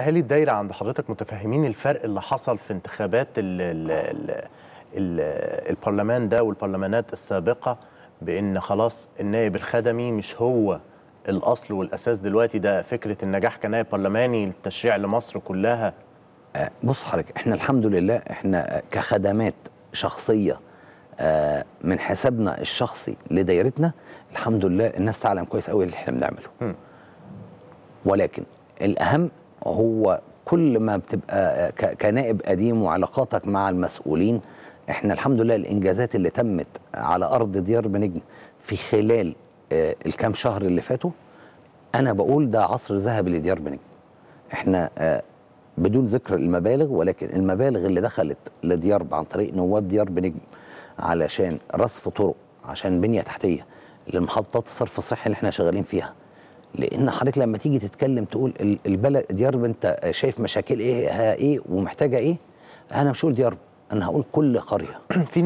هل الدايره عند حضرتك متفهمين الفرق اللي حصل في انتخابات الـ الـ الـ الـ البرلمان ده والبرلمانات السابقه بان خلاص النائب الخدمي مش هو الاصل والاساس دلوقتي ده فكره النجاح كنائب برلماني للتشريع لمصر كلها آه، بص حضرتك احنا الحمد لله احنا كخدمات شخصيه آه، من حسابنا الشخصي لدايرتنا الحمد لله الناس تعلم كويس قوي اللي احنا بنعمله ولكن الاهم هو كل ما بتبقى كنائب قديم وعلاقاتك مع المسؤولين احنا الحمد لله الانجازات اللي تمت على ارض ديار بنجم في خلال آه، الكام شهر اللي فاتوا انا بقول ده عصر ذهبي لديار بنجم احنا آه، بدون ذكر المبالغ ولكن المبالغ اللي دخلت لديار عن طريق نواب ديار بنجم علشان رصف طرق عشان بنيه تحتيه لمحطات الصرف الصحي اللي احنا شغالين فيها لان حضرتك لما تيجي تتكلم تقول البلد دي رب انت شايف مشاكل ايه ايه ومحتاجه ايه انا مش هقول دي رب انا هقول كل قريه في